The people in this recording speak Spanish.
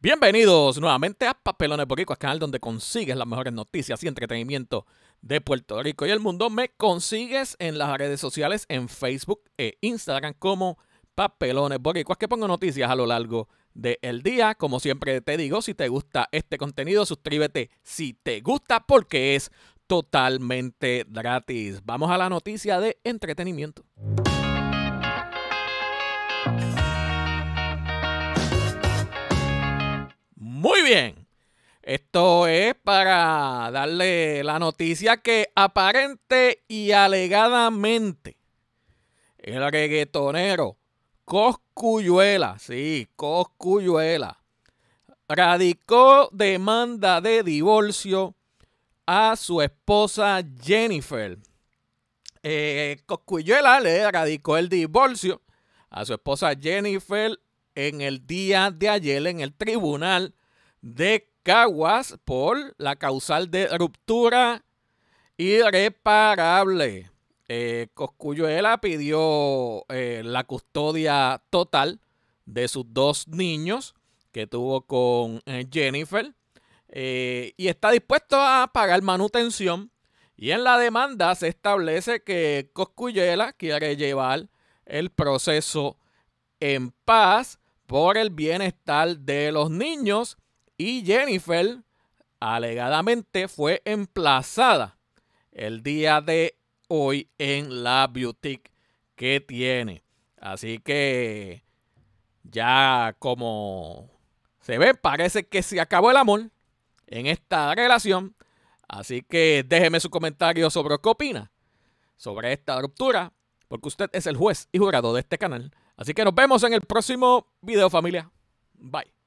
Bienvenidos nuevamente a Papelones Boricuas, canal donde consigues las mejores noticias y entretenimiento de Puerto Rico y el mundo. Me consigues en las redes sociales, en Facebook e Instagram como Papelones Boricuas, que pongo noticias a lo largo del día. Como siempre te digo, si te gusta este contenido, suscríbete si te gusta porque es totalmente gratis. Vamos a la noticia de entretenimiento. bien. Esto es para darle la noticia que aparente y alegadamente el reggaetonero Coscuyuela, sí, Coscuyuela, radicó demanda de divorcio a su esposa Jennifer. Eh, Coscuyuela le radicó el divorcio a su esposa Jennifer en el día de ayer en el tribunal de Caguas por la causal de ruptura irreparable. Eh, Coscuyuela pidió eh, la custodia total de sus dos niños que tuvo con eh, Jennifer y está dispuesto a pagar manutención. Y en la demanda se establece que Coscuyuela quiere llevar el proceso en paz por el bienestar de los niños y Jennifer alegadamente fue emplazada el día de hoy en la boutique que tiene. Así que ya como se ve, parece que se acabó el amor en esta relación. Así que déjeme su comentario sobre qué opina sobre esta ruptura, porque usted es el juez y jurado de este canal. Así que nos vemos en el próximo video familia. Bye.